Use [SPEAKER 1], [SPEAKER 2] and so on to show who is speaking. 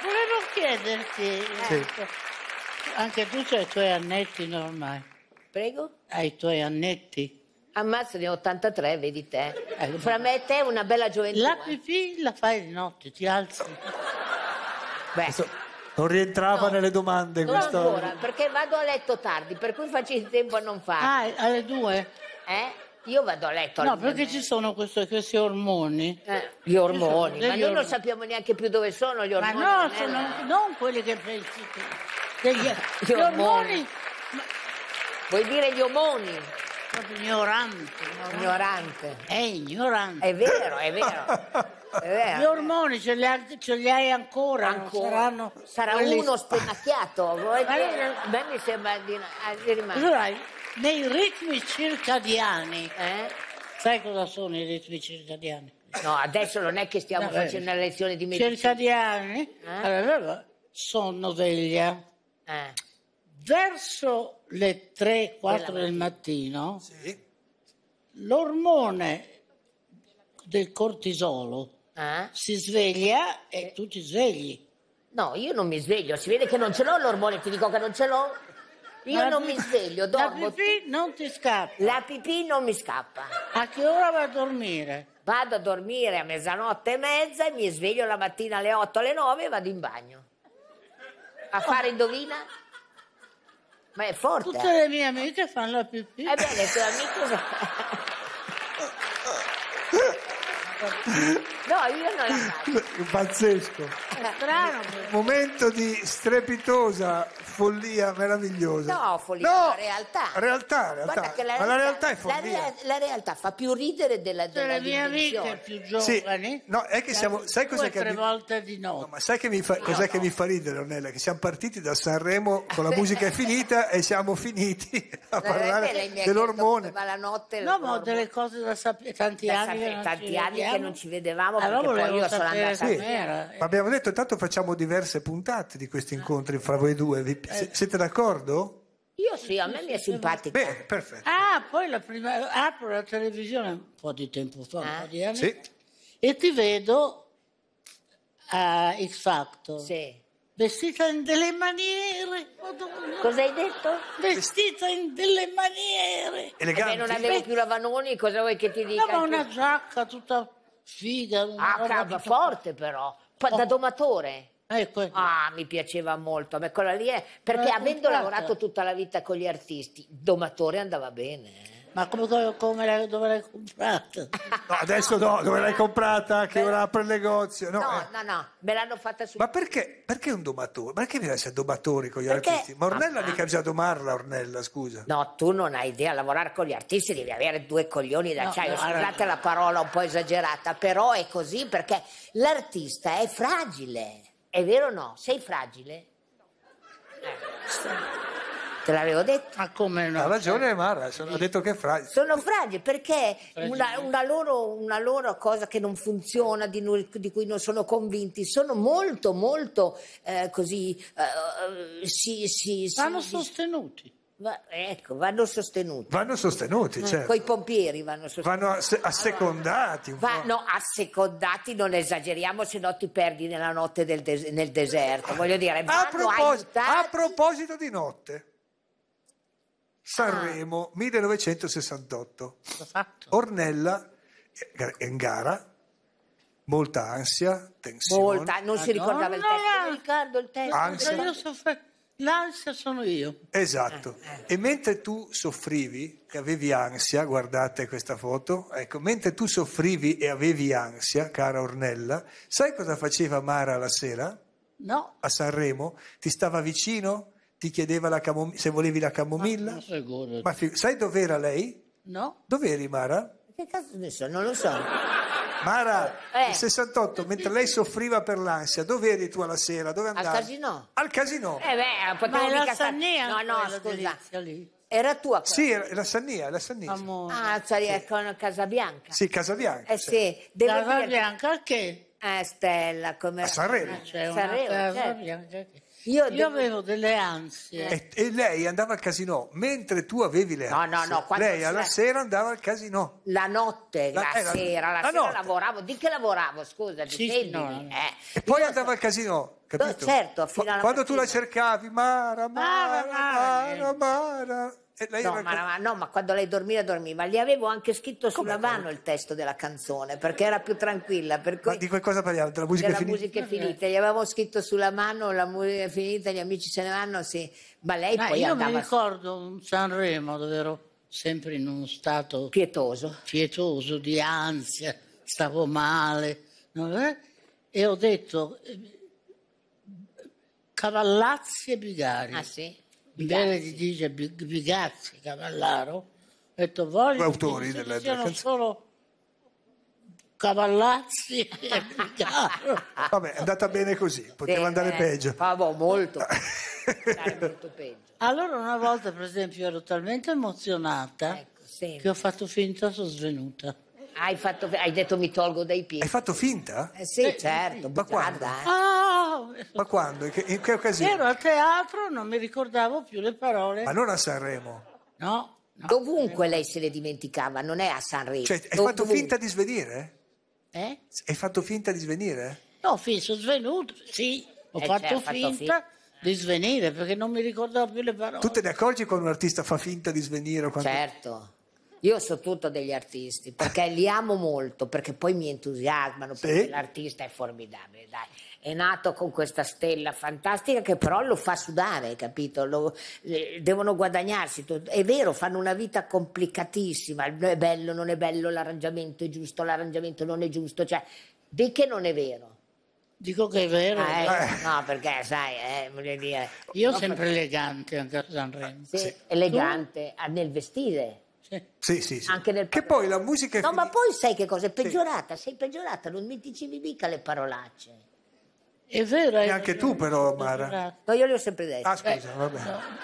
[SPEAKER 1] volevo chiederti, Sì. Ecco, anche tu hai i tuoi annetti no, ormai, Prego? hai i tuoi annetti. Ammazzo ne ho 83, vedi te. Eh, Fra me e te è una bella gioventù. La pipì la fai di notte, ti alzi.
[SPEAKER 2] Beh, Adesso, non rientrava No. nelle domande questo. questa. ancora,
[SPEAKER 1] perché vado a letto tardi, per cui faccio il tempo a non fare Ah, alle due? Eh? Io vado a letto. No, perché ci sono questo, questi ormoni. Eh, gli ormoni, ma noi ormoni. non sappiamo neanche più dove sono gli ormoni. Ma no, sono, la... non quelli che pensi tu. Degli, gli, ormoni. ormoni. Ma... Vuoi dire gli omoni? Proprio ignorante. Ignorante. È ignorante. È vero, è vero. Gli ormoni ce li, ha, ce li hai ancora, ancora. Saranno, sarà quelli... uno spennacchiato. Vuoi dire? Beh, mi sembra di, eh, di rimanere nei ritmi circadiani. Eh? Sai cosa sono i ritmi circadiani? No, adesso non è che stiamo no, facendo una lezione di medicina. Circadiani eh? sono veglia. Eh? eh. Verso le 3-4 del mattino, sì. l'ormone del cortisolo eh? si sveglia e eh. tu ti svegli. No, io non mi sveglio, si vede che non ce l'ho l'ormone, ti dico che non ce l'ho. Io non mi sveglio, dormo. La pipì non ti scappa. La pipì non mi scappa. A che ora va a dormire? Vado a dormire a mezzanotte e mezza e mi sveglio la mattina alle 8 alle 9 e vado in bagno. A ah. fare indovina? Ma è forte. Tutte le eh. mie amiche fanno la pipì. Ebbene, eh bene, le tue amiche... Ah. No, io non la
[SPEAKER 2] faccio. Pazzesco. È eh, strano. Momento di strepitosa follia meravigliosa. No, follia, no,
[SPEAKER 1] realtà. Realtà, realtà. La Ma la realtà è follia. La, rea- la realtà fa più ridere della cioè, della La mia vita è più giovane.
[SPEAKER 2] Sì. No, è che siamo, sai cos'è che tre mi...
[SPEAKER 1] volte di no. no. Ma sai
[SPEAKER 2] che mi fa, cos'è no, che mi fa ridere, Ornella? Che siamo partiti da Sanremo con la musica è finita e siamo finiti a parlare dell'ormone. Ma
[SPEAKER 1] la notte No, ma ho delle cose da sapere, tanti anni tanti anni che non ci vedevamo Ah, allora poi io sono andata sì. Eh.
[SPEAKER 2] Ma abbiamo detto intanto facciamo diverse puntate di questi incontri fra voi due. Vi, eh. se, siete d'accordo?
[SPEAKER 1] Io sì, a me mi è simpatica. Bene, perfetto. Ah, poi la prima, apro la televisione un po' di tempo fa, ah. un po' di anni, sì. e ti vedo a X Factor. Sì. Vestita in delle maniere. Cosa hai detto? Vestita in delle maniere. Elegante. Eh non avevo più la Vanoni, cosa vuoi che ti dica? No, ma una giacca tutta Figa, una ah, roba forte però, Pa- da domatore. Ecco, ecco, Ah, mi piaceva molto, ma quella lì è perché Eh, avendo lavorato tutta la vita con gli artisti, domatore andava bene. eh. Ma come, come dove l'hai comprata?
[SPEAKER 2] No, adesso no, dove l'hai comprata? Che ora apre il negozio? No, no, eh.
[SPEAKER 1] no, no, me l'hanno fatta su. Ma
[SPEAKER 2] perché, perché un domatore? Perché vi essere domatori con gli perché... artisti? Ma Ornella ah, ah, mica bisogna domarla,
[SPEAKER 1] Ornella, scusa. No, tu non hai idea, lavorare con gli artisti devi avere due coglioni d'acciaio. No, Scusate la parola un po' esagerata, però è così perché l'artista è fragile. È vero o no? Sei fragile? No. Eh. Te l'avevo detto, ma
[SPEAKER 2] come no? Ha ragione Mara, sono, ha detto che è fragile.
[SPEAKER 1] Sono fragili perché una, una, loro, una, loro, cosa che non funziona, di, di, cui non sono convinti, sono molto, molto eh, così... Eh, si, si, vanno sostenuti. Va, ecco, vanno sostenuti.
[SPEAKER 2] Vanno sostenuti, eh, certo. Con i
[SPEAKER 1] pompieri vanno sostenuti. Vanno ass assecondati un po'. Vanno assecondati, non esageriamo, se no ti perdi nella notte des nel deserto. Voglio dire, a, propos aiutati. a proposito di notte
[SPEAKER 2] Sanremo ah. 1968. Ornella in eh, gara, molta ansia, tensione. Molta, non si ricordava il testo.
[SPEAKER 1] Riccardo, il testo. Ansia. Soffre... L'ansia sono io.
[SPEAKER 2] Esatto. Eh, eh. E mentre tu soffrivi e avevi ansia, guardate questa foto, ecco, mentre tu soffrivi e avevi ansia, cara Ornella, sai cosa faceva Mara la sera? No. A Sanremo? Ti stava vicino? ti chiedeva se volevi la camomilla? Ma, sicuro. ma fi- sai dov'era lei? No. Dov'eri Mara? Che cazzo ne so, non lo so. Mara, eh. nel 68, mentre lei soffriva per l'ansia, dove eri tu alla sera? Dove andavi? Al casino. Al casino. Eh beh,
[SPEAKER 1] eh, potevo Ma mica stare. No, no, scusa.
[SPEAKER 2] Lì. Era tua quella? Sì, era la Sannia, la Sannia. Amore.
[SPEAKER 1] Ah, cioè sì. con Bianca.
[SPEAKER 2] Sì, Casa Bianca.
[SPEAKER 1] Eh sì, sì. devo Casabianca che? Eh, Stella, come... A Sanremo. Ah, Sanremo, certo. Io, Io devo... avevo delle ansie. E,
[SPEAKER 2] eh, e, lei andava al casino, mentre tu avevi le ansie. No, no, no. Lei alla la... sera andava al casino. La notte, la, la eh, sera, la, la sera notte.
[SPEAKER 1] lavoravo. Di che lavoravo, scusa, sì, difendimi. Sì,
[SPEAKER 2] eh. E poi Io andava so... al casino,
[SPEAKER 1] capito? No, certo, fino alla Quando mattina. tu la
[SPEAKER 2] cercavi,
[SPEAKER 1] Mara, Mara, Mara, Mara, Mara, Mara eh. Eh, lei no, raccont- ma, ma, no, ma quando lei dormiva, dormiva. Gli avevo anche scritto sulla mano il testo della canzone perché era più tranquilla. Per cui... Ma di qualcosa cosa parliamo? Della musica della finita? Musica eh. finita. Gli avevo scritto sulla mano la musica finita, gli amici se ne vanno, sì. Ma lei ma ah, poi io andava... mi ricordo un Sanremo dove ero sempre in uno stato... Pietoso. Pietoso, di ansia, stavo male. No? Eh? E ho detto... Cavallazzi e Bigari. Ah, sì? mi viene dice Bigazzi, Cavallaro, ho detto voglio autori della canzone. solo Cavallazzi e Bigaro. Vabbè, è
[SPEAKER 2] andata bene così,
[SPEAKER 1] poteva Beh, andare eh, peggio. Pavo, molto. molto peggio. Allora una volta, per esempio, ero talmente emozionata ecco, che ho fatto finta sono svenuta. Hai, fatto, hai, detto mi tolgo dai piedi. Hai fatto finta? Eh sì, certo, eh, certo. Sì. Ma quando? Oh.
[SPEAKER 2] Ma quando? In che, in che occasione? Ero
[SPEAKER 1] al teatro, non mi ricordavo più le parole. Ma non a
[SPEAKER 2] Sanremo?
[SPEAKER 1] No. no Dovunque lei se le dimenticava, non è a Sanremo. Cioè, hai fatto finta
[SPEAKER 2] di svenire? Eh? Hai fatto finta di svenire?
[SPEAKER 1] No, sono svenuto, sì. Ho eh, fatto, cioè, fatto finta. finta di svenire perché non mi ricordavo più le parole. Tu te ne accorgi quando un artista fa finta di svenire? Quando... Certo. Io so tutto degli artisti perché li amo molto, perché poi mi entusiasmano, perché l'artista è formidabile, dai. È nato con questa stella fantastica che però lo fa sudare, capito? Lo, eh, devono guadagnarsi. Tutto. È vero, fanno una vita complicatissima. È bello, non è bello, l'arrangiamento è giusto, l'arrangiamento non è giusto. Cioè, di che non è vero? Dico che è vero. Ah, eh, eh. no, perché sai, eh, voglio dire. Io no, sempre perché... elegante anche a Sanremo. Sì, sì. elegante tu? nel vestire sì, sì, sì. Anche nel che poi la musica è No, finita. ma poi sai che cosa? È peggiorata, sì. sei peggiorata, non mi dicevi mica le parolacce. È vero. E anche tu
[SPEAKER 2] però, Mara.
[SPEAKER 1] No, io le ho sempre dette. Ah, scusa,
[SPEAKER 2] eh, bene. No.